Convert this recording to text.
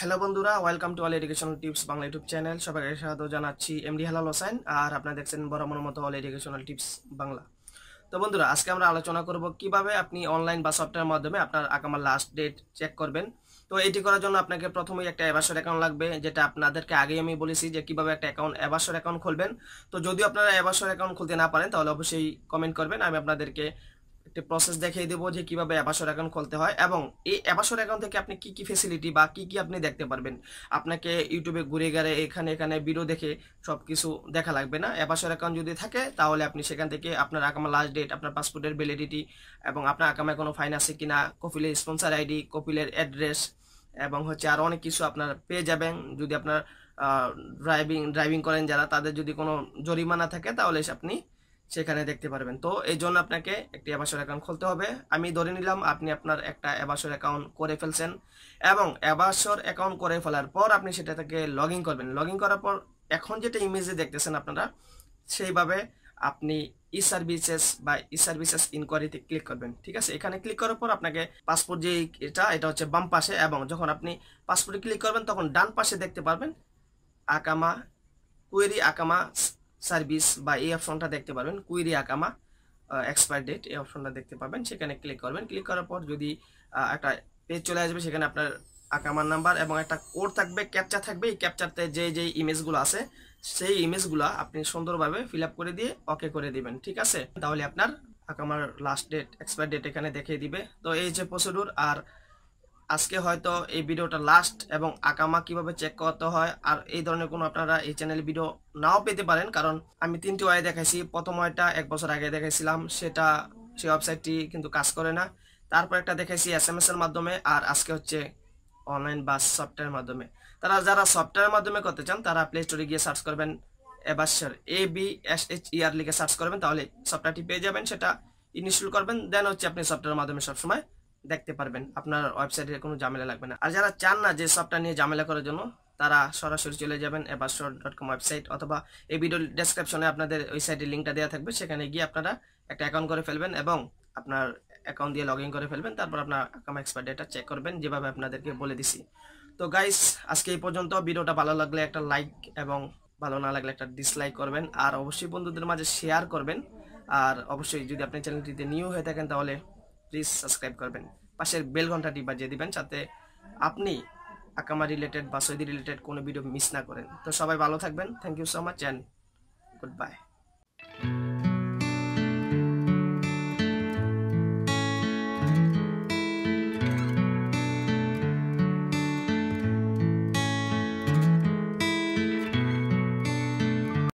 hello বন্ধুরা welcome to all educational tips Bangla YouTube channel সবাইকে স্বাগত জানাচ্ছি এমডি হালাল হোসেন আর আপনারা দেখছেন বড় মতো অল এডুকেশনাল টিপস বাংলা তো বন্ধুরা আজকে আমরা আলোচনা করব কিভাবে আপনি অনলাইন বা সফটওয়্যার মাধ্যমে আপনার আকামার লাস্ট ডেট চেক করবেন তো এটি করার জন্য আপনাকে প্রথমেই একটা অ্যাবাসর অ্যাকাউন্ট লাগবে যেটা আপনাদেরকে আগেই আমি বলেছি যে কিভাবে একটা অ্যাকাউন্ট অ্যাবাসর অ্যাকাউন্ট খুলবেন তো যদি আপনারা অ্যাবাসর অ্যাকাউন্ট খুলতে না পারেন তাহলে অবশ্যই কমেন্ট করবেন আমি আপনাদেরকে একটি প্রসেস দেখিয়ে দেবো যে কিভাবে অ্যাবাসর অ্যাকাউন্ট খুলতে হয় এবং এই অ্যাবাসর অ্যাকাউন্ট থেকে আপনি কি কি ফেসিলিটি বা কি কি আপনি দেখতে পারবেন আপনাকে ইউটিউবে ঘুরে গেলে এখানে এখানে ভিডিও দেখে সব কিছু দেখা লাগবে না অ্যাবাসর অ্যাকাউন্ট যদি থাকে তাহলে আপনি সেখান থেকে আপনার আকামা লাস্ট ডেট আপনার পাসপোর্টের ভ্যালিডিটি এবং আপনার আকামায় কোনো ফাইন আছে কি না কপিলের স্পন্সার আইডি কপিলের অ্যাড্রেস এবং হচ্ছে আরও অনেক কিছু আপনার পেয়ে যাবেন যদি আপনার ড্রাইভিং ড্রাইভিং করেন যারা তাদের যদি কোনো জরিমানা থাকে তাহলে আপনি সেখানে দেখতে পারবেন তো এই জন্য আপনাকে একটি অ্যাবাসর অ্যাকাউন্ট খুলতে হবে আমি ধরে নিলাম আপনি আপনার একটা অ্যাবাসর অ্যাকাউন্ট করে ফেলছেন এবং অ্যাবাসর অ্যাকাউন্ট করে ফেলার পর আপনি সেটা থেকে লগ ইন করবেন লগ ইন করার পর এখন যেটা ইমেজে দেখতেছেন আপনারা সেইভাবে আপনি ই সার্ভিসেস বা ই সার্ভিসেস ইনকোয়ারিতে ক্লিক করবেন ঠিক আছে এখানে ক্লিক করার পর আপনাকে পাসপোর্ট যে এটা এটা হচ্ছে বাম পাশে এবং যখন আপনি পাসপোর্টে ক্লিক করবেন তখন ডান পাশে দেখতে পারবেন আকামা কুয়েরি আকামা সার্ভিস বা এই অপশনটা দেখতে পারবেন কুইরি আকামা এক্সপায়ার ডেট এই অপশনটা দেখতে পাবেন সেখানে ক্লিক করবেন ক্লিক করার পর যদি একটা পেজ চলে আসবে সেখানে আপনার আকামার নাম্বার এবং একটা কোড থাকবে ক্যাপচার থাকবে এই ক্যাপচারতে যে যে ইমেজগুলো আছে সেই ইমেজগুলো আপনি সুন্দরভাবে ফিল করে দিয়ে ওকে করে দিবেন ঠিক আছে তাহলে আপনার আকামার লাস্ট ডেট এক্সপায়ার ডেট এখানে দেখিয়ে দিবে তো এই যে প্রসিডিউর আর আজকে হয়তো এই ভিডিওটা লাস্ট এবং আকামা কিভাবে চেক করতে হয় আর এই ধরনের কোনো আপনারা এই চ্যানেল ভিডিও নাও পেতে পারেন কারণ আমি তিনটি ওয়াই দেখাইছি প্রথম ওয়াইটা এক বছর আগে দেখাইছিলাম সেটা সেই ওয়েবসাইটটি কিন্তু কাজ করে না তারপর একটা দেখাইছি এস এম এস এর মাধ্যমে আর আজকে হচ্ছে অনলাইন বা সফটওয়্যারের মাধ্যমে তারা যারা সফটওয়্যারের মাধ্যমে করতে চান তারা প্লে স্টোরে গিয়ে সার্চ করবেন এবাসের এ বি এস এইচ ইয়ার লিখে সার্চ করবেন তাহলে সফটওয়্যারটি পেয়ে যাবেন সেটা ইনস্টল করবেন দেন হচ্ছে আপনি সফটওয়্যারের মাধ্যমে সবসময় দেখতে পারবেন আপনার ওয়েবসাইটে কোনো ঝামেলা লাগবে না আর যারা চান না যে সবটা নিয়ে ঝামেলা করার জন্য তারা সরাসরি চলে যাবেন এবাসর ডট কম ওয়েবসাইট অথবা এই ভিডিও ডেসক্রিপশনে আপনাদের ওই সাইটের লিঙ্কটা দেওয়া থাকবে সেখানে গিয়ে আপনারা একটা অ্যাকাউন্ট করে ফেলবেন এবং আপনার অ্যাকাউন্ট দিয়ে লগ ইন করে ফেলবেন তারপর আপনার কাম এক্সপায়ার চেক করবেন যেভাবে আপনাদেরকে বলে দিছি তো গাইস আজকে এই পর্যন্ত ভিডিওটা ভালো লাগলে একটা লাইক এবং ভালো না লাগলে একটা ডিসলাইক করবেন আর অবশ্যই বন্ধুদের মাঝে শেয়ার করবেন আর অবশ্যই যদি আপনি চ্যানেলটিতে নিউ হয়ে থাকেন তাহলে প্লিজ সাবস্ক্রাইব করবেন পাশের বেল ঘন্টাটি বাজিয়ে দিবেন যাতে আপনি আকামা রিলেটেড বা সৌদি রিলেটেড কোনো ভিডিও মিস না করেন তো সবাই ভালো থাকবেন thank you so much and good bye